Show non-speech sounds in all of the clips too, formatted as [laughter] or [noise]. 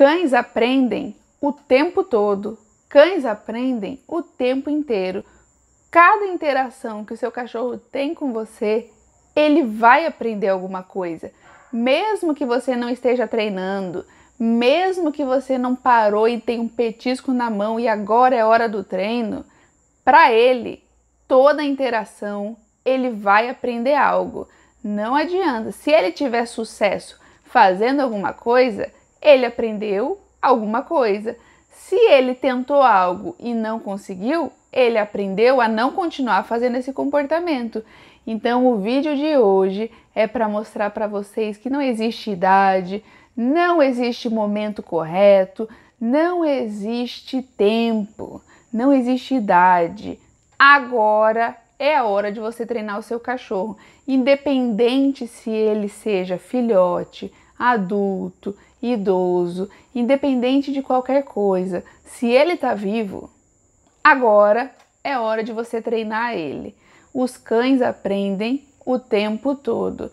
Cães aprendem o tempo todo. Cães aprendem o tempo inteiro. Cada interação que o seu cachorro tem com você, ele vai aprender alguma coisa. Mesmo que você não esteja treinando, mesmo que você não parou e tenha um petisco na mão e agora é hora do treino, para ele, toda interação, ele vai aprender algo. Não adianta. Se ele tiver sucesso fazendo alguma coisa, ele aprendeu alguma coisa. Se ele tentou algo e não conseguiu, ele aprendeu a não continuar fazendo esse comportamento. Então, o vídeo de hoje é para mostrar para vocês que não existe idade, não existe momento correto, não existe tempo, não existe idade. Agora é a hora de você treinar o seu cachorro, independente se ele seja filhote, adulto, idoso, independente de qualquer coisa, se ele está vivo, agora é hora de você treinar ele. Os cães aprendem o tempo todo.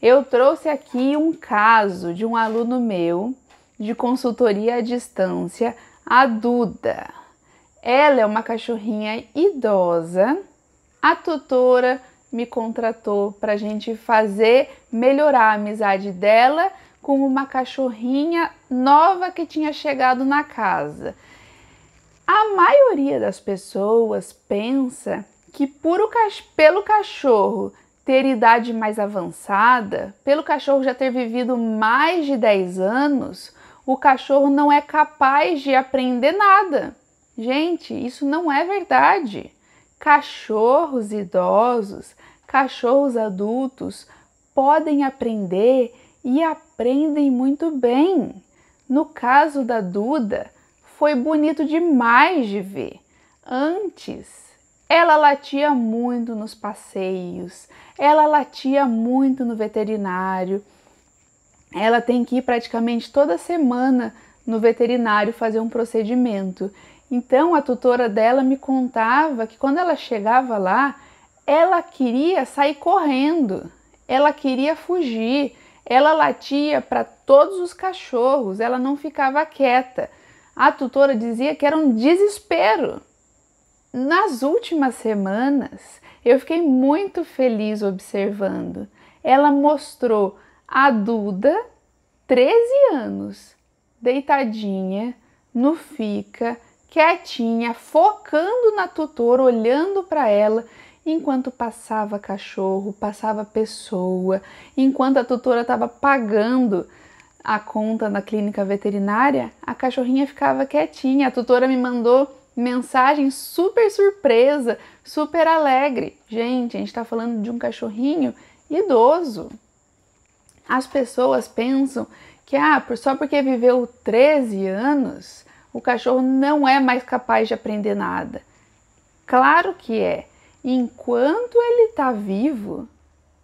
Eu trouxe aqui um caso de um aluno meu de consultoria à distância, a Duda. Ela é uma cachorrinha idosa. A tutora me contratou para a gente fazer melhorar a amizade dela com uma cachorrinha nova que tinha chegado na casa. A maioria das pessoas pensa que cach pelo cachorro ter idade mais avançada, pelo cachorro já ter vivido mais de 10 anos, o cachorro não é capaz de aprender nada. Gente, isso não é verdade. Cachorros idosos, cachorros adultos podem aprender e aprendem muito bem. No caso da Duda, foi bonito demais de ver. Antes, ela latia muito nos passeios, ela latia muito no veterinário ela tem que ir praticamente toda semana no veterinário fazer um procedimento. Então a tutora dela me contava que quando ela chegava lá, ela queria sair correndo, ela queria fugir, ela latia para todos os cachorros, ela não ficava quieta. A tutora dizia que era um desespero. Nas últimas semanas, eu fiquei muito feliz observando. Ela mostrou a Duda, 13 anos, deitadinha, no fica, quietinha, focando na tutora, olhando para ela, enquanto passava cachorro, passava pessoa, enquanto a tutora estava pagando a conta na clínica veterinária, a cachorrinha ficava quietinha. A tutora me mandou mensagem super surpresa, super alegre. Gente, a gente está falando de um cachorrinho idoso. As pessoas pensam que ah, só porque viveu 13 anos, o cachorro não é mais capaz de aprender nada. Claro que é. Enquanto ele está vivo,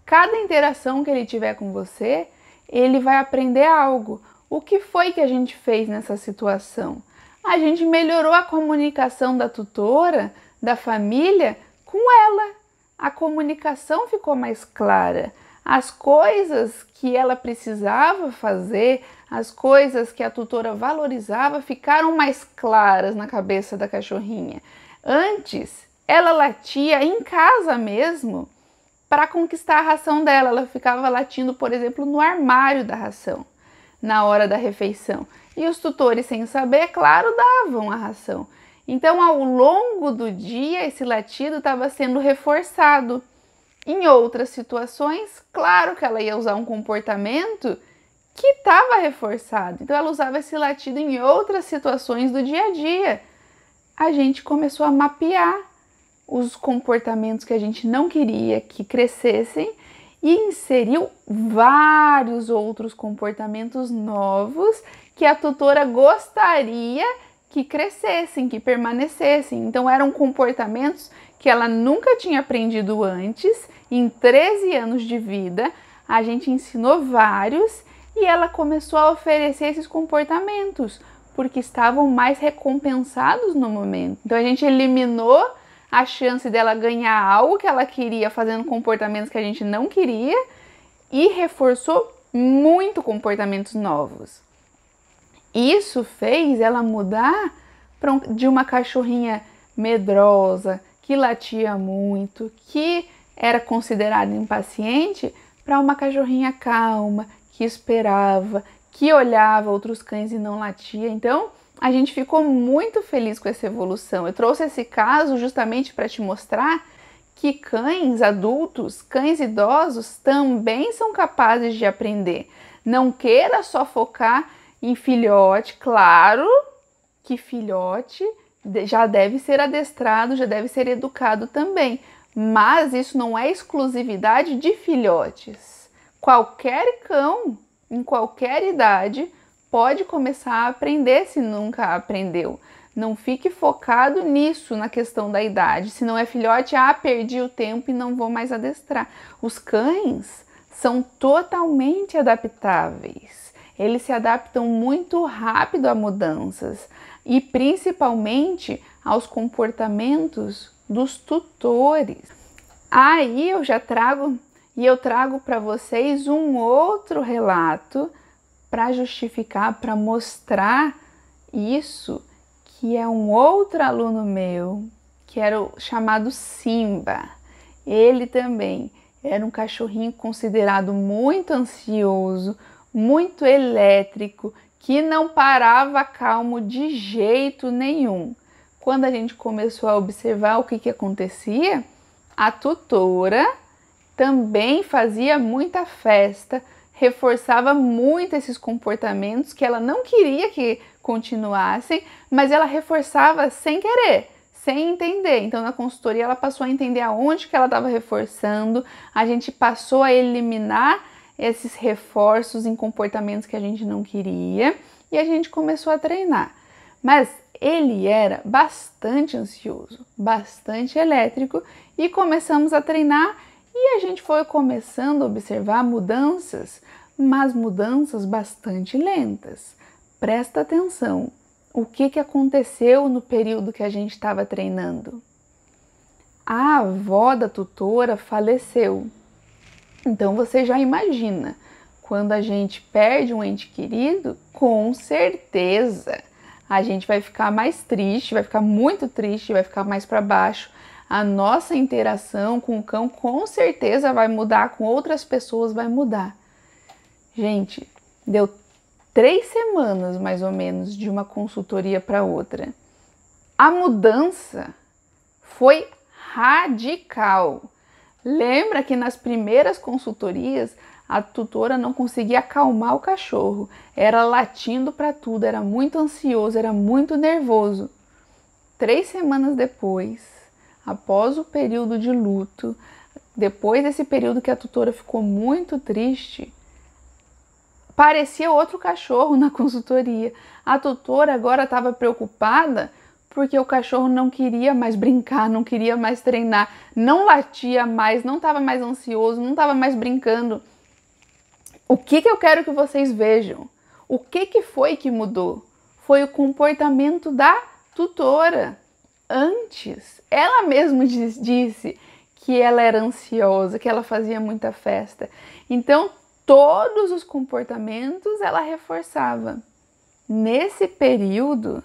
cada interação que ele tiver com você, ele vai aprender algo. O que foi que a gente fez nessa situação? A gente melhorou a comunicação da tutora, da família, com ela a comunicação ficou mais clara. As coisas que ela precisava fazer, as coisas que a tutora valorizava, ficaram mais claras na cabeça da cachorrinha. Antes, ela latia em casa mesmo para conquistar a ração dela. Ela ficava latindo, por exemplo, no armário da ração, na hora da refeição. E os tutores, sem saber, é claro, davam a ração. Então, ao longo do dia, esse latido estava sendo reforçado. Em outras situações, claro que ela ia usar um comportamento que estava reforçado. Então, ela usava esse latido em outras situações do dia a dia. A gente começou a mapear os comportamentos que a gente não queria que crescessem e inseriu vários outros comportamentos novos que a tutora gostaria que crescessem, que permanecessem. Então eram comportamentos que ela nunca tinha aprendido antes. Em 13 anos de vida, a gente ensinou vários e ela começou a oferecer esses comportamentos porque estavam mais recompensados no momento. Então a gente eliminou a chance dela ganhar algo que ela queria fazendo comportamentos que a gente não queria e reforçou muito comportamentos novos. Isso fez ela mudar de uma cachorrinha medrosa, que latia muito, que era considerada impaciente, para uma cachorrinha calma, que esperava, que olhava outros cães e não latia. Então, a gente ficou muito feliz com essa evolução. Eu trouxe esse caso justamente para te mostrar que cães adultos, cães idosos também são capazes de aprender. Não queira só focar em filhote, claro que filhote já deve ser adestrado, já deve ser educado também, mas isso não é exclusividade de filhotes. Qualquer cão, em qualquer idade, pode começar a aprender se nunca aprendeu. Não fique focado nisso, na questão da idade. Se não é filhote, ah, perdi o tempo e não vou mais adestrar. Os cães são totalmente adaptáveis eles se adaptam muito rápido a mudanças e principalmente aos comportamentos dos tutores. Aí eu já trago e eu trago para vocês um outro relato para justificar, para mostrar isso que é um outro aluno meu, que era o chamado Simba. Ele também era um cachorrinho considerado muito ansioso, muito elétrico, que não parava calmo de jeito nenhum. Quando a gente começou a observar o que, que acontecia, a tutora também fazia muita festa, reforçava muito esses comportamentos que ela não queria que continuassem, mas ela reforçava sem querer, sem entender. Então na consultoria ela passou a entender aonde que ela estava reforçando, a gente passou a eliminar esses reforços em comportamentos que a gente não queria e a gente começou a treinar. Mas ele era bastante ansioso, bastante elétrico e começamos a treinar e a gente foi começando a observar mudanças, mas mudanças bastante lentas. Presta atenção, o que, que aconteceu no período que a gente estava treinando? A avó da tutora faleceu então você já imagina, quando a gente perde um ente querido, com certeza a gente vai ficar mais triste, vai ficar muito triste, vai ficar mais para baixo. A nossa interação com o cão com certeza vai mudar, com outras pessoas vai mudar. Gente, deu três semanas mais ou menos de uma consultoria para outra. A mudança foi radical. Lembra que nas primeiras consultorias a tutora não conseguia acalmar o cachorro, era latindo para tudo, era muito ansioso, era muito nervoso. Três semanas depois, após o período de luto, depois desse período que a tutora ficou muito triste, parecia outro cachorro [laughs] na consultoria. A tutora agora estava preocupada porque o cachorro não queria mais brincar, não queria mais treinar, não latia mais, não estava mais ansioso, não estava mais brincando. O que, que eu quero que vocês vejam? O que, que foi que mudou? Foi o comportamento da tutora. Antes, ela mesma [laughs] disse que ela era ansiosa, que ela fazia muita festa. Então, todos os comportamentos ela reforçava. Nesse período,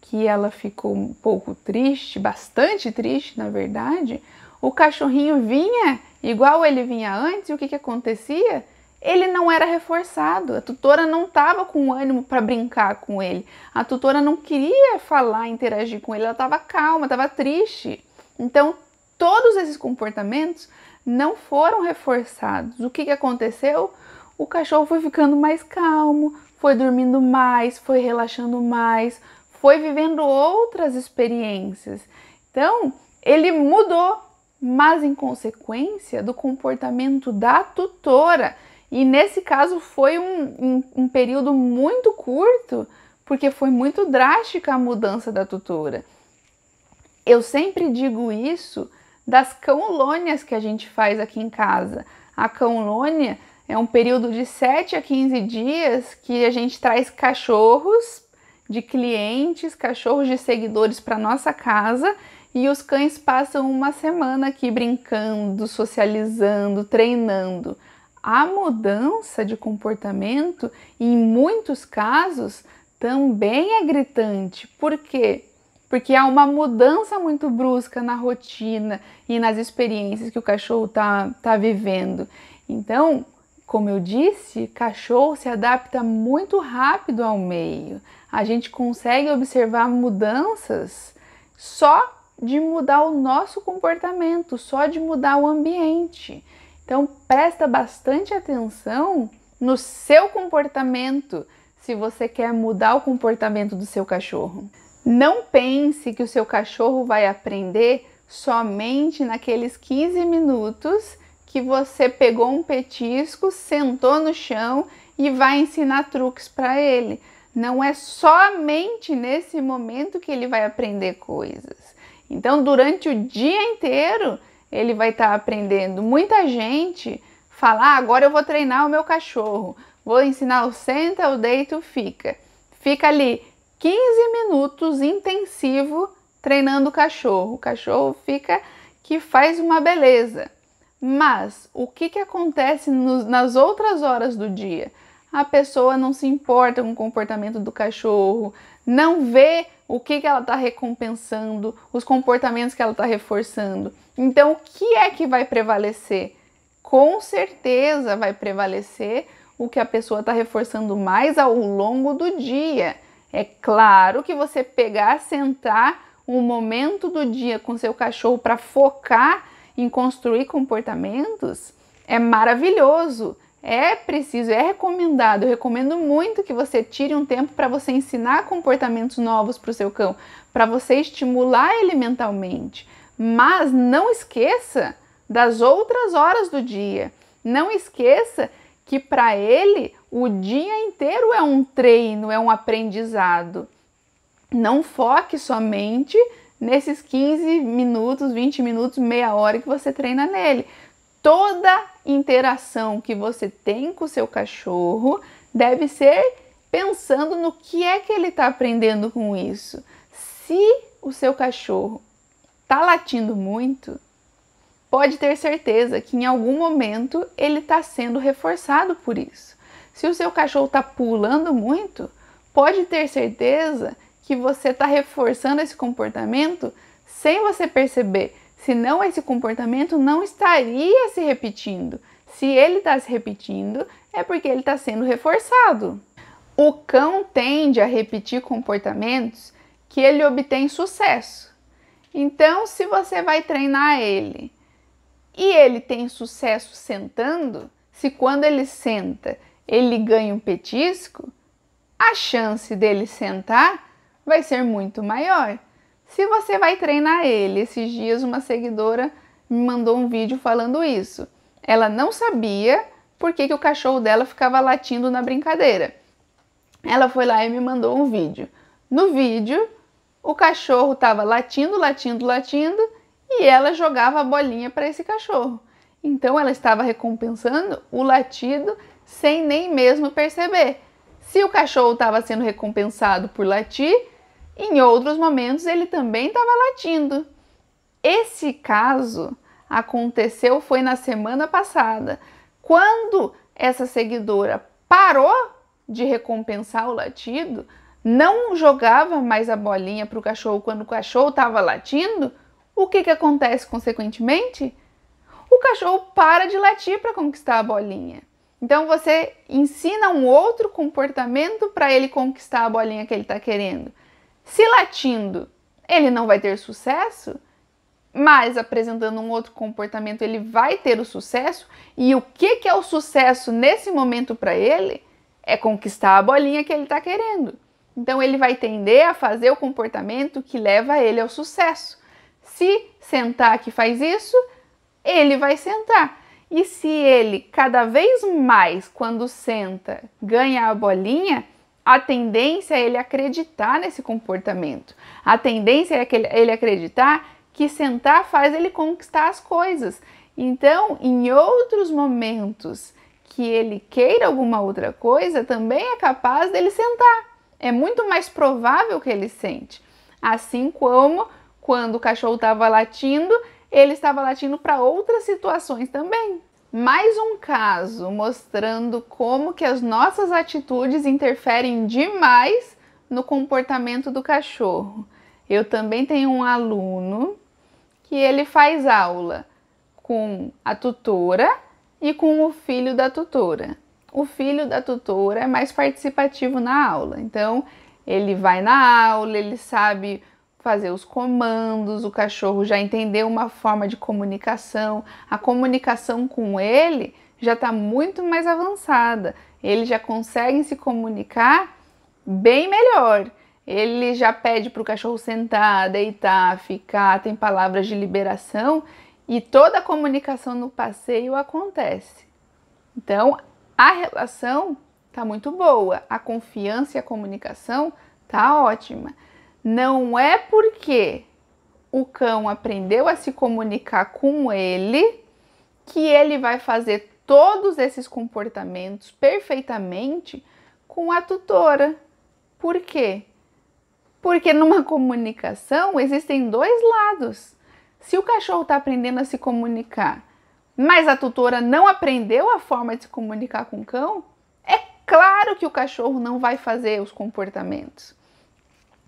que ela ficou um pouco triste, bastante triste, na verdade, o cachorrinho vinha igual ele vinha antes, e o que, que acontecia? Ele não era reforçado, a tutora não estava com ânimo para brincar com ele, a tutora não queria falar, interagir com ele, ela estava calma, estava triste. Então, todos esses comportamentos não foram reforçados. O que, que aconteceu? O cachorro foi ficando mais calmo, foi dormindo mais, foi relaxando mais, foi vivendo outras experiências. Então, ele mudou, mas em consequência do comportamento da tutora. E nesse caso foi um, um, um período muito curto, porque foi muito drástica a mudança da tutora. Eu sempre digo isso das cãolônias que a gente faz aqui em casa. A cãolônia é um período de 7 a 15 dias que a gente traz cachorros de clientes, cachorros de seguidores para nossa casa e os cães passam uma semana aqui brincando, socializando, treinando. A mudança de comportamento, em muitos casos, também é gritante. Por quê? Porque há uma mudança muito brusca na rotina e nas experiências que o cachorro está tá vivendo. Então, como eu disse, cachorro se adapta muito rápido ao meio a gente consegue observar mudanças só de mudar o nosso comportamento, só de mudar o ambiente. Então presta bastante atenção no seu comportamento se você quer mudar o comportamento do seu cachorro. Não pense que o seu cachorro vai aprender somente naqueles 15 minutos que você pegou um petisco, sentou no chão e vai ensinar truques para ele não é somente nesse momento que ele vai aprender coisas. Então, durante o dia inteiro, ele vai estar tá aprendendo. Muita gente fala: ah, agora eu vou treinar o meu cachorro, vou ensinar o senta, o deito, o fica. Fica ali 15 minutos intensivo treinando o cachorro. O cachorro fica que faz uma beleza. Mas o que, que acontece nos, nas outras horas do dia? a pessoa não se importa com o comportamento do cachorro, não vê o que, que ela está recompensando, os comportamentos que ela está reforçando. Então, o que é que vai prevalecer? Com certeza vai prevalecer o que a pessoa está reforçando mais ao longo do dia. É claro que você pegar, sentar um momento do dia com seu cachorro para focar em construir comportamentos é maravilhoso é preciso, é recomendado. Eu recomendo muito que você tire um tempo para você ensinar comportamentos novos para o seu cão, para você estimular ele mentalmente. Mas não esqueça das outras horas do dia. Não esqueça que para ele o dia inteiro é um treino, é um aprendizado. Não foque somente nesses 15 minutos, 20 minutos, meia hora que você treina nele toda interação que você tem com o seu cachorro deve ser pensando no que é que ele está aprendendo com isso. Se o seu cachorro está latindo muito, pode ter certeza que em algum momento ele está sendo reforçado por isso. Se o seu cachorro está pulando muito, pode ter certeza que você está reforçando esse comportamento sem você perceber Senão, esse comportamento não estaria se repetindo. Se ele está se repetindo, é porque ele está sendo reforçado. O cão tende a repetir comportamentos que ele obtém sucesso. Então, se você vai treinar ele e ele tem sucesso sentando, se quando ele senta ele ganha um petisco, a chance dele sentar vai ser muito maior se você vai treinar ele. Esses dias uma seguidora me mandou um vídeo falando isso. Ela não sabia por que, que o cachorro dela ficava latindo na brincadeira. Ela foi lá e me mandou um vídeo. No vídeo, o cachorro estava latindo, latindo, latindo e ela jogava a bolinha para esse cachorro. Então ela estava recompensando o latido sem nem mesmo perceber. Se o cachorro estava sendo recompensado por latir, em outros momentos ele também estava latindo. Esse caso aconteceu foi na semana passada, quando essa seguidora parou de recompensar o latido, não jogava mais a bolinha para o cachorro quando o cachorro estava latindo, o que, que acontece consequentemente? O cachorro para de latir para conquistar a bolinha. Então você ensina um outro comportamento para ele conquistar a bolinha que ele está querendo. Se latindo ele não vai ter sucesso, mas apresentando um outro comportamento ele vai ter o sucesso. E o que, que é o sucesso nesse momento para ele? É conquistar a bolinha que ele está querendo. Então ele vai tender a fazer o comportamento que leva ele ao sucesso. Se sentar que faz isso, ele vai sentar. E se ele cada vez mais, quando senta, ganha a bolinha, a tendência é ele acreditar nesse comportamento. A tendência é ele acreditar que sentar faz ele conquistar as coisas. Então, em outros momentos que ele queira alguma outra coisa, também é capaz dele sentar. É muito mais provável que ele sente. Assim como quando o cachorro estava latindo, ele estava latindo para outras situações também. Mais um caso mostrando como que as nossas atitudes interferem demais no comportamento do cachorro. Eu também tenho um aluno que ele faz aula com a tutora e com o filho da tutora. O filho da tutora é mais participativo na aula, então ele vai na aula, ele sabe fazer os comandos, o cachorro já entendeu uma forma de comunicação, a comunicação com ele já está muito mais avançada, ele já consegue se comunicar bem melhor. Ele já pede para o cachorro sentar, deitar, ficar, tem palavras de liberação e toda a comunicação no passeio acontece. Então, a relação está muito boa, a confiança e a comunicação está ótima. Não é porque o cão aprendeu a se comunicar com ele que ele vai fazer todos esses comportamentos perfeitamente com a tutora. Por quê? Porque numa comunicação existem dois lados. Se o cachorro está aprendendo a se comunicar, mas a tutora não aprendeu a forma de se comunicar com o cão, é claro que o cachorro não vai fazer os comportamentos.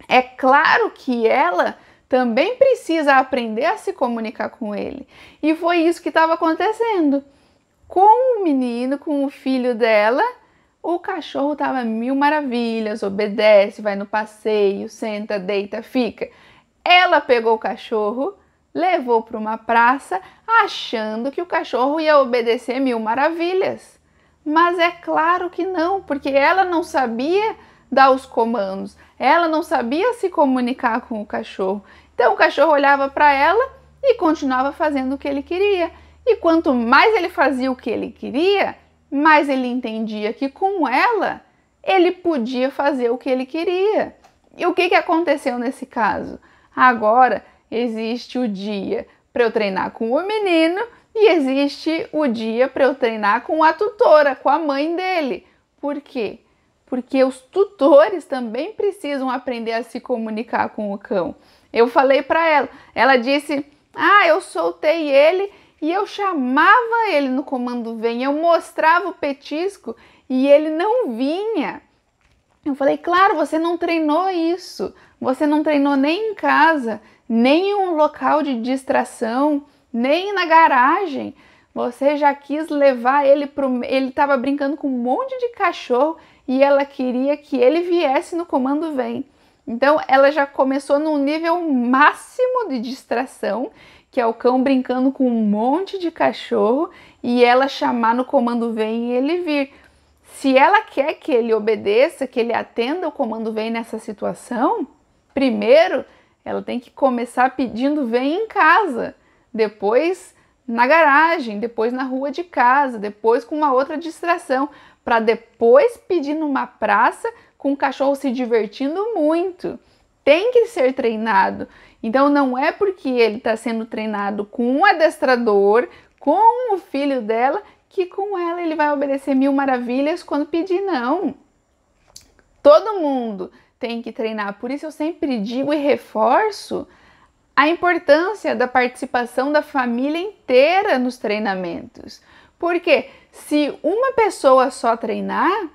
É claro que ela também precisa aprender a se comunicar com ele. E foi isso que estava acontecendo. Com o menino, com o filho dela, o cachorro estava mil maravilhas, obedece, vai no passeio, senta, deita, fica. Ela pegou o cachorro, levou para uma praça, achando que o cachorro ia obedecer mil maravilhas. Mas é claro que não, porque ela não sabia dar os comandos. Ela não sabia se comunicar com o cachorro. Então o cachorro olhava para ela e continuava fazendo o que ele queria. E quanto mais ele fazia o que ele queria, mais ele entendia que com ela ele podia fazer o que ele queria. E o que, que aconteceu nesse caso? Agora existe o dia para eu treinar com o menino e existe o dia para eu treinar com a tutora, com a mãe dele. Por quê? porque os tutores também precisam aprender a se comunicar com o cão. Eu falei para ela, ela disse: "Ah, eu soltei ele e eu chamava ele no comando vem, eu mostrava o petisco e ele não vinha". Eu falei: "Claro, você não treinou isso. Você não treinou nem em casa, nem em um local de distração, nem na garagem. Você já quis levar ele para... ele estava brincando com um monte de cachorro e ela queria que ele viesse no comando vem. Então ela já começou num nível máximo de distração, que é o cão brincando com um monte de cachorro e ela chamar no comando vem e ele vir. Se ela quer que ele obedeça, que ele atenda o comando vem nessa situação, primeiro ela tem que começar pedindo vem em casa. Depois na garagem, depois na rua de casa, depois com uma outra distração, para depois pedir numa praça com o cachorro se divertindo muito. Tem que ser treinado. Então não é porque ele está sendo treinado com um adestrador, com o filho dela, que com ela ele vai obedecer mil maravilhas quando pedir não. Todo mundo tem que treinar. Por isso eu sempre digo e reforço a importância da participação da família inteira nos treinamentos. Porque se uma pessoa só treinar,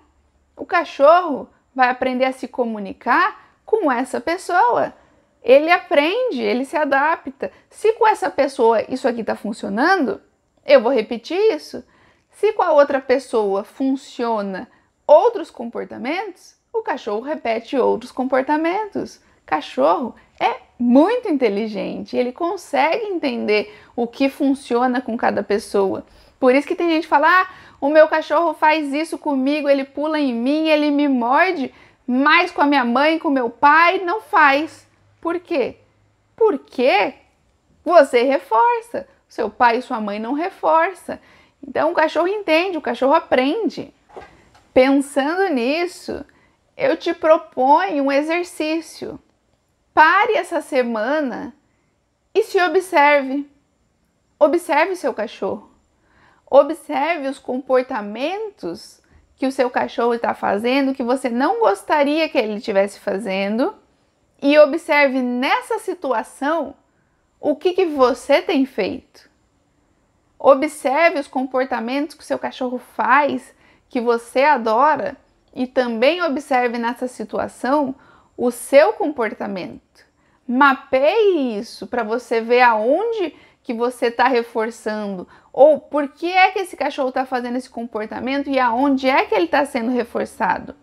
o cachorro vai aprender a se comunicar com essa pessoa. Ele aprende, ele se adapta. Se com essa pessoa isso aqui está funcionando, eu vou repetir isso. Se com a outra pessoa funciona outros comportamentos, o cachorro repete outros comportamentos. Cachorro é muito inteligente, ele consegue entender o que funciona com cada pessoa. Por isso que tem gente que fala: ah, o meu cachorro faz isso comigo, ele pula em mim, ele me morde, mas com a minha mãe, com meu pai, não faz. Por quê? Porque você reforça. Seu pai e sua mãe não reforça. Então o cachorro entende, o cachorro aprende. Pensando nisso, eu te proponho um exercício. Pare essa semana e se observe. Observe seu cachorro. Observe os comportamentos que o seu cachorro está fazendo que você não gostaria que ele estivesse fazendo e observe nessa situação o que, que você tem feito. Observe os comportamentos que o seu cachorro faz que você adora e também observe nessa situação o seu comportamento. Mapeie isso para você ver aonde que você está reforçando ou por que é que esse cachorro está fazendo esse comportamento e aonde é que ele está sendo reforçado.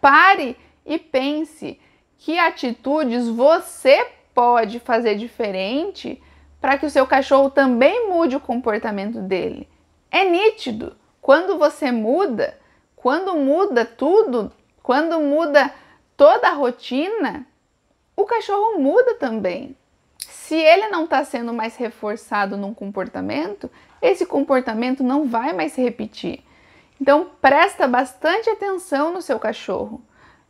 Pare e pense que atitudes você pode fazer diferente para que o seu cachorro também mude o comportamento dele. É nítido quando você muda, quando muda tudo, quando muda toda a rotina, o cachorro muda também. Se ele não está sendo mais reforçado num comportamento, esse comportamento não vai mais se repetir. Então presta bastante atenção no seu cachorro.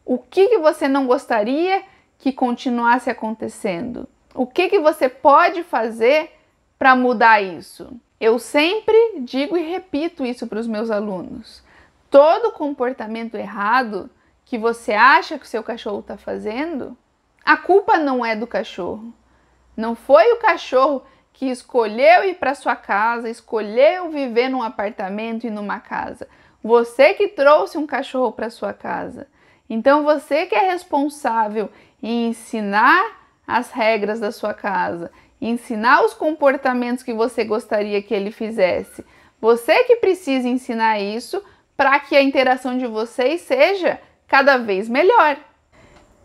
O que, que você não gostaria que continuasse acontecendo? O que, que você pode fazer para mudar isso? Eu sempre digo e repito isso para os meus alunos. Todo comportamento errado que você acha que o seu cachorro está fazendo, a culpa não é do cachorro. Não foi o cachorro que escolheu ir para sua casa, escolheu viver num apartamento e numa casa. Você que trouxe um cachorro para sua casa. Então você que é responsável em ensinar as regras da sua casa, ensinar os comportamentos que você gostaria que ele fizesse. Você que precisa ensinar isso para que a interação de vocês seja cada vez melhor.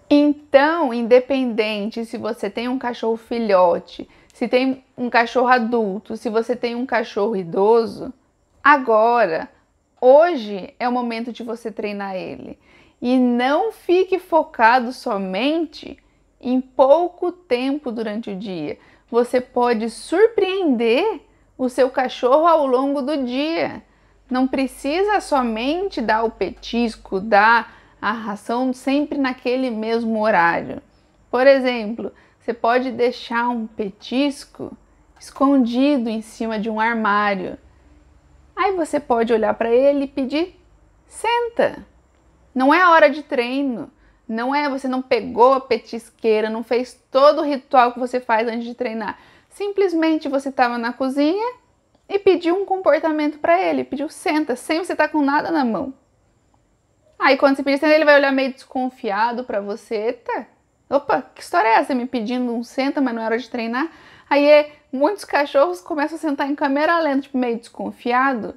Então, independente se você tem um cachorro filhote, se tem um cachorro adulto, se você tem um cachorro idoso, agora, hoje é o momento de você treinar ele. E não fique focado somente em pouco tempo durante o dia. Você pode surpreender o seu cachorro ao longo do dia. Não precisa somente dar o petisco, dar a ração sempre naquele mesmo horário. Por exemplo, você pode deixar um petisco escondido em cima de um armário. Aí você pode olhar para ele e pedir: senta. Não é hora de treino. Não é você não pegou a petisqueira, não fez todo o ritual que você faz antes de treinar. Simplesmente você estava na cozinha e pediu um comportamento para ele, pediu senta, sem você estar tá com nada na mão. Aí quando você pedir ele vai olhar meio desconfiado para você. Eita, tá? opa, que história é essa? Me pedindo um senta, mas não era hora de treinar. Aí é, muitos cachorros começam a sentar em câmera lenta, tipo, meio desconfiado.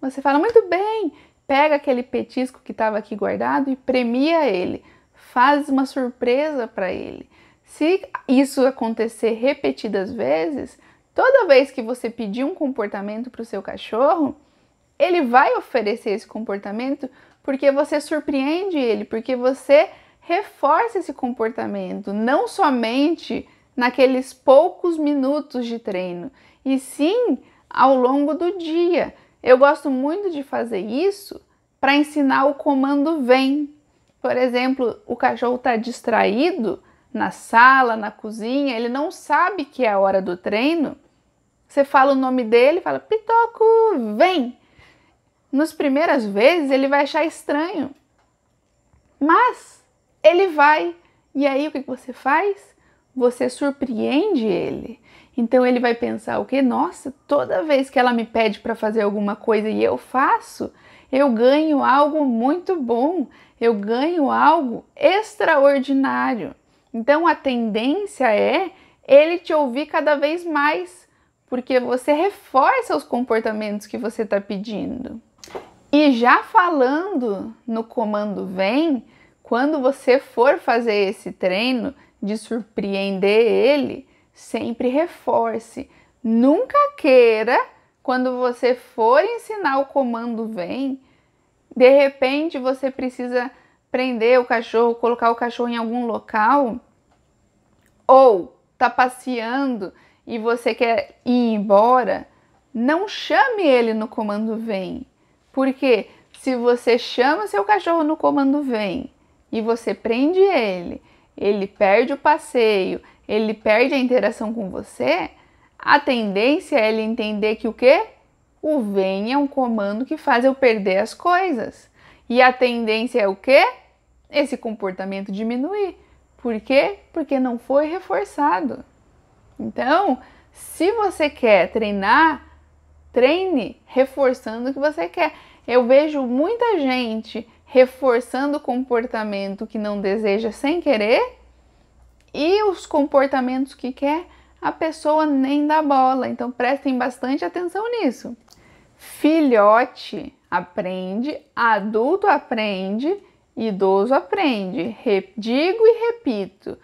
Você fala, muito bem, pega aquele petisco que estava aqui guardado e premia ele. Faz uma surpresa para ele. Se isso acontecer repetidas vezes, toda vez que você pedir um comportamento para o seu cachorro, ele vai oferecer esse comportamento porque você surpreende ele, porque você reforça esse comportamento, não somente naqueles poucos minutos de treino, e sim ao longo do dia. Eu gosto muito de fazer isso para ensinar o comando vem. Por exemplo, o cachorro está distraído na sala, na cozinha, ele não sabe que é a hora do treino. Você fala o nome dele, fala Pitoco, vem! Nas primeiras vezes ele vai achar estranho, mas ele vai. E aí o que você faz? Você surpreende ele. Então ele vai pensar o que? Nossa, toda vez que ela me pede para fazer alguma coisa e eu faço, eu ganho algo muito bom, eu ganho algo extraordinário. Então a tendência é ele te ouvir cada vez mais, porque você reforça os comportamentos que você está pedindo. E já falando no comando vem, quando você for fazer esse treino de surpreender ele, sempre reforce. Nunca queira, quando você for ensinar o comando vem, de repente você precisa prender o cachorro, colocar o cachorro em algum local, ou tá passeando e você quer ir embora, não chame ele no comando vem porque se você chama seu cachorro no comando vem e você prende ele, ele perde o passeio, ele perde a interação com você, a tendência é ele entender que o quê? O vem é um comando que faz eu perder as coisas. E a tendência é o quê? Esse comportamento diminuir. Por quê? Porque não foi reforçado. Então, se você quer treinar treine reforçando o que você quer. Eu vejo muita gente reforçando comportamento que não deseja sem querer e os comportamentos que quer, a pessoa nem dá bola. Então prestem bastante atenção nisso. Filhote aprende, adulto aprende, idoso aprende. digo e repito.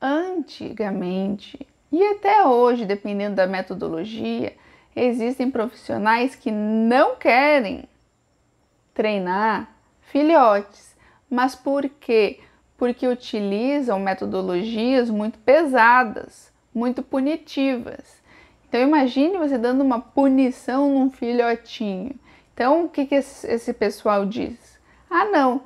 Antigamente e até hoje, dependendo da metodologia, existem profissionais que não querem treinar filhotes, mas por quê? Porque utilizam metodologias muito pesadas, muito punitivas. Então imagine você dando uma punição num filhotinho. Então o que, que esse pessoal diz? Ah não,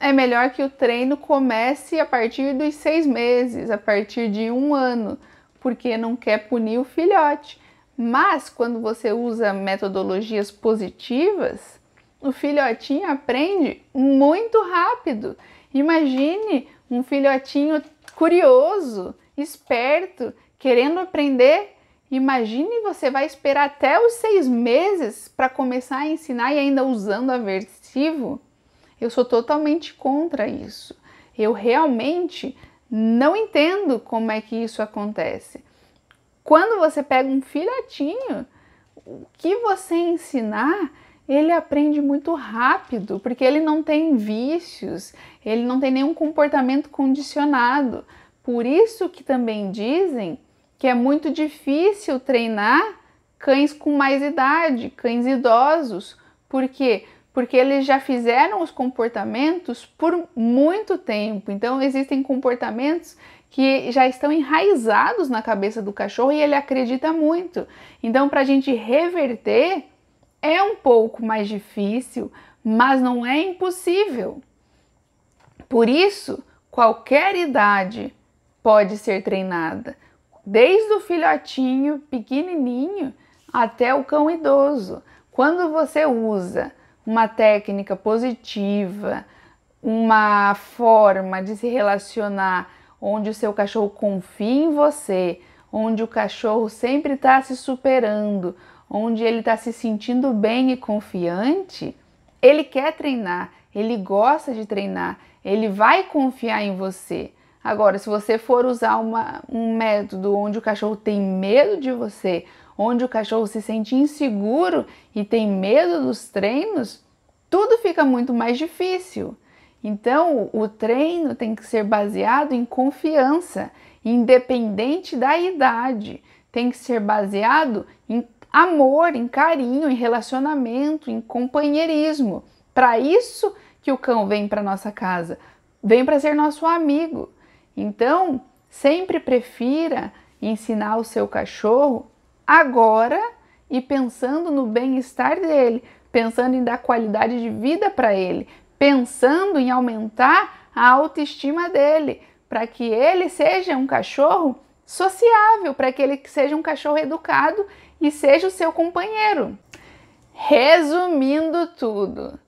é melhor que o treino comece a partir dos seis meses, a partir de um ano, porque não quer punir o filhote. Mas quando você usa metodologias positivas, o filhotinho aprende muito rápido. Imagine um filhotinho curioso, esperto, querendo aprender. Imagine você vai esperar até os seis meses para começar a ensinar e ainda usando aversivo. Eu sou totalmente contra isso. Eu realmente não entendo como é que isso acontece. Quando você pega um filhotinho, o que você ensinar, ele aprende muito rápido, porque ele não tem vícios, ele não tem nenhum comportamento condicionado. Por isso que também dizem que é muito difícil treinar cães com mais idade, cães idosos, porque porque eles já fizeram os comportamentos por muito tempo. Então existem comportamentos que já estão enraizados na cabeça do cachorro e ele acredita muito. Então para a gente reverter é um pouco mais difícil, mas não é impossível. Por isso, qualquer idade pode ser treinada, desde o filhotinho pequenininho até o cão idoso. Quando você usa uma técnica positiva, uma forma de se relacionar onde o seu cachorro confia em você, onde o cachorro sempre está se superando, onde ele está se sentindo bem e confiante, ele quer treinar, ele gosta de treinar, ele vai confiar em você. Agora, se você for usar uma, um método onde o cachorro tem medo de você, onde o cachorro se sente inseguro e tem medo dos treinos, tudo fica muito mais difícil. Então, o treino tem que ser baseado em confiança, independente da idade. Tem que ser baseado em amor, em carinho, em relacionamento, em companheirismo. Para isso que o cão vem para nossa casa, vem para ser nosso amigo. Então, sempre prefira ensinar o seu cachorro agora e pensando no bem-estar dele, pensando em dar qualidade de vida para ele, pensando em aumentar a autoestima dele, para que ele seja um cachorro sociável, para que ele seja um cachorro educado e seja o seu companheiro. Resumindo tudo,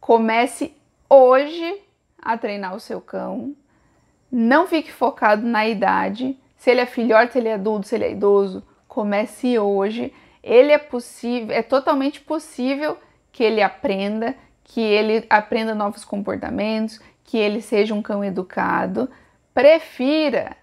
comece hoje a treinar o seu cão. Não fique focado na idade, se ele é filhote, se ele é adulto, se ele é idoso comece hoje. Ele é possível, é totalmente possível que ele aprenda, que ele aprenda novos comportamentos, que ele seja um cão educado. Prefira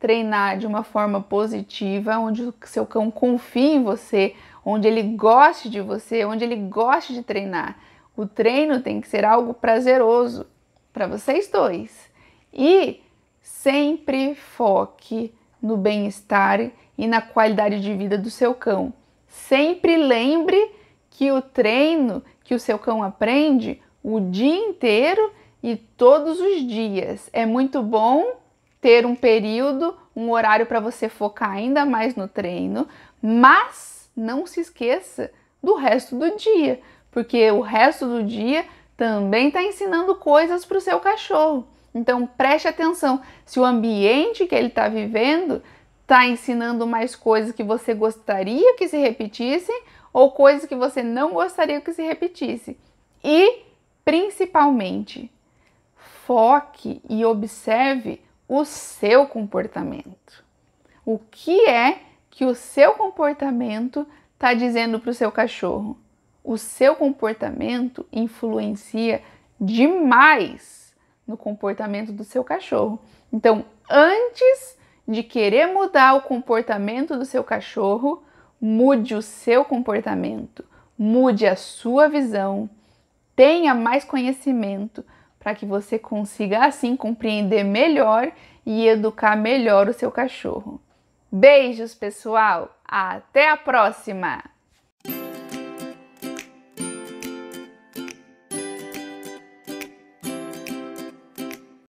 treinar de uma forma positiva, onde o seu cão confie em você, onde ele goste de você, onde ele goste de treinar. O treino tem que ser algo prazeroso para vocês dois. E sempre foque no bem-estar e na qualidade de vida do seu cão. Sempre lembre que o treino que o seu cão aprende o dia inteiro e todos os dias. É muito bom ter um período, um horário para você focar ainda mais no treino, mas não se esqueça do resto do dia, porque o resto do dia também está ensinando coisas para o seu cachorro. Então preste atenção se o ambiente que ele está vivendo tá ensinando mais coisas que você gostaria que se repetisse ou coisas que você não gostaria que se repetisse. E, principalmente, foque e observe o seu comportamento. O que é que o seu comportamento está dizendo para o seu cachorro? O seu comportamento influencia demais no comportamento do seu cachorro. Então, antes de querer mudar o comportamento do seu cachorro, mude o seu comportamento, mude a sua visão, tenha mais conhecimento para que você consiga assim compreender melhor e educar melhor o seu cachorro. Beijos, pessoal! Até a próxima!